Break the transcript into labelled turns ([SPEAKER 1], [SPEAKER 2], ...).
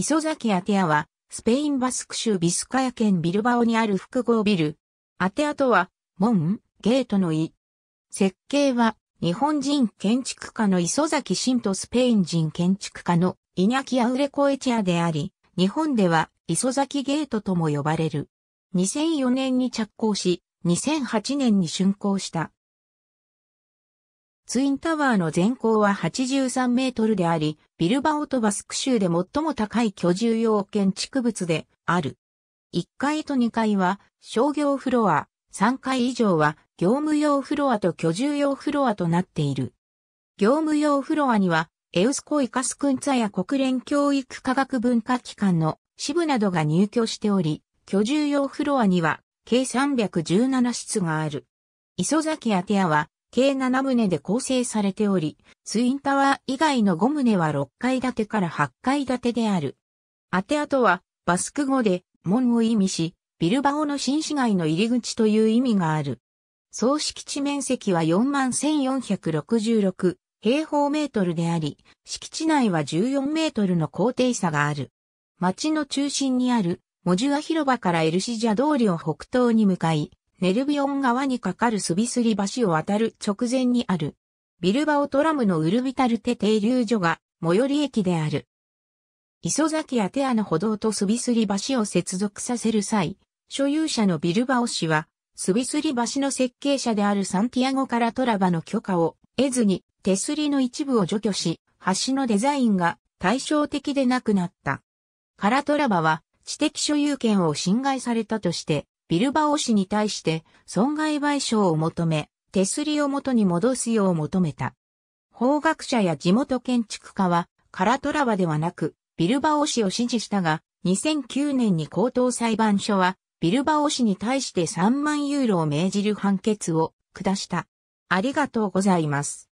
[SPEAKER 1] 磯崎アテアは、スペインバスク州ビスカヤ県ビルバオにある複合ビル。アテアとは、門、ゲートの意。設計は、日本人建築家の磯崎新とスペイン人建築家のイニャキアウレコエチアであり、日本では磯崎ゲートとも呼ばれる。2004年に着工し、2008年に竣工した。ツインタワーの全高は83メートルであり、ビルバオトバスク州で最も高い居住用建築物である。1階と2階は商業フロア、3階以上は業務用フロアと居住用フロアとなっている。業務用フロアには、エウスコイカスクンツァや国連教育科学文化機関の支部などが入居しており、居住用フロアには計317室がある。磯崎アテアは計7棟で構成されており、ツインタワー以外の5棟は6階建てから8階建てである。アテアとは、バスク語で、門を意味し、ビルバオの新市街の入り口という意味がある。総敷地面積は41,466平方メートルであり、敷地内は14メートルの高低差がある。町の中心にあるモジュア広場からエルシジャ通りを北東に向かい、ネルビオン川に架かるスビスリ橋を渡る直前にある。ビルバオトラムのウルビタルテ停留所が最寄り駅である。磯崎やテアの歩道とスビスリ橋を接続させる際、所有者のビルバオ氏は、スビスリ橋の設計者であるサンティアゴからトラバの許可を得ずに手すりの一部を除去し、橋のデザインが対照的でなくなった。カラトラバは知的所有権を侵害されたとして、ビルバオ市に対して損害賠償を求め、手すりを元に戻すよう求めた。法学者や地元建築家は、カラトラバではなく、ビルバオ市を支持したが、2009年に高等裁判所は、ビルバオ市に対して3万ユーロを命じる判決を下した。ありがとうございます。